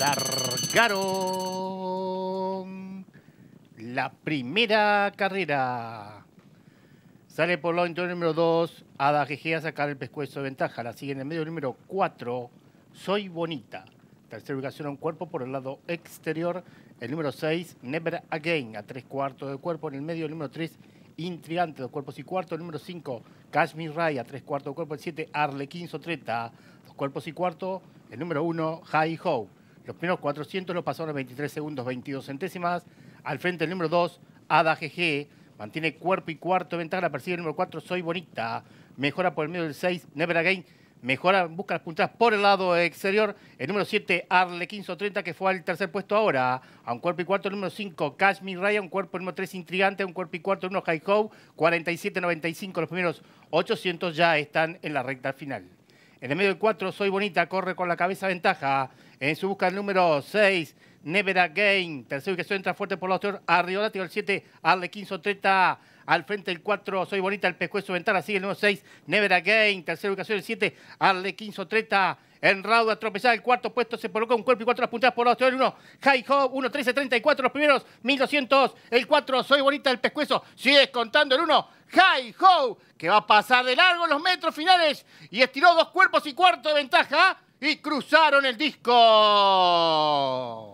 largaron la primera carrera. Sale por lado interior número 2, Ada GG a sacar el pescuezo de ventaja. La sigue en el medio número 4, Soy Bonita. Tercera ubicación a un cuerpo por el lado exterior. El número 6, Never Again, a tres cuartos de cuerpo. En el medio, el número 3, Intrigante, dos cuerpos y cuarto. El número 5, Kashmir Ray, a tres cuartos de cuerpo. El 7, Arlequín Sotreta, dos cuerpos y cuarto. El número 1, High Hope. Los primeros 400 lo pasaron a 23 segundos, 22 centésimas. Al frente el número 2, Ada GG. Mantiene cuerpo y cuarto de ventaja. La persigue el número 4, Soy Bonita. Mejora por el medio del 6, Never Again. Mejora, busca las puntadas por el lado exterior. El número 7, Arle 1530, que fue al tercer puesto ahora. A un cuerpo y cuarto, el número 5, Cashmere Ryan Un cuerpo, el número 3, Intrigante. A un cuerpo y cuarto, el número High Hope. 47.95. Los primeros 800 ya están en la recta final. En el medio del 4, Soy Bonita corre con la cabeza ventaja. En su busca el número 6, Never Again. Tercero ubicación, entra fuerte por la Arriba Arriola el 7, Arlequín Sotreta. Al frente el 4, Soy Bonita, el pescuezo Ventana. Sigue el número 6, Never Again. Tercera ubicación el 7, Arlequín Sotreta. En Rauda, tropezada, el cuarto puesto se coloca un cuerpo y cuatro las puntadas por la El 1, High Hop, 1, 13, 34, los primeros, 1200. El 4, Soy Bonita, el pescuezo. Sigue contando el 1. Hi Ho, que va a pasar de largo en los metros finales y estiró dos cuerpos y cuarto de ventaja y cruzaron el disco.